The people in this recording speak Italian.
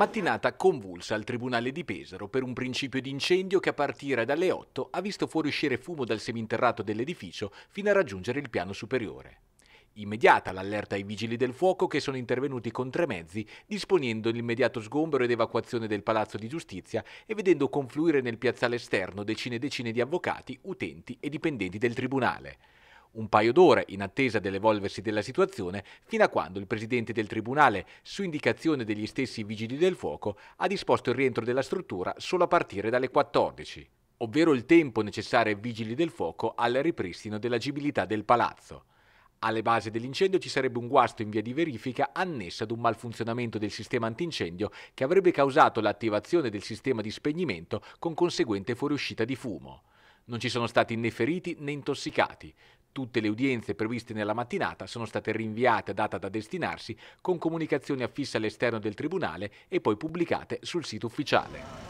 mattinata convulsa al Tribunale di Pesaro per un principio di incendio che a partire dalle 8 ha visto fuoriuscire fumo dal seminterrato dell'edificio fino a raggiungere il piano superiore. Immediata l'allerta ai vigili del fuoco che sono intervenuti con tre mezzi, disponendo l'immediato sgombero ed evacuazione del Palazzo di Giustizia e vedendo confluire nel piazzale esterno decine e decine di avvocati, utenti e dipendenti del Tribunale un paio d'ore in attesa dell'evolversi della situazione, fino a quando il presidente del tribunale, su indicazione degli stessi vigili del fuoco, ha disposto il rientro della struttura solo a partire dalle 14, ovvero il tempo necessario ai vigili del fuoco al ripristino dell'agibilità del palazzo. Alle base dell'incendio ci sarebbe un guasto in via di verifica annesso ad un malfunzionamento del sistema antincendio che avrebbe causato l'attivazione del sistema di spegnimento con conseguente fuoriuscita di fumo. Non ci sono stati né feriti né intossicati. Tutte le udienze previste nella mattinata sono state rinviate a data da destinarsi con comunicazioni affisse all'esterno del Tribunale e poi pubblicate sul sito ufficiale.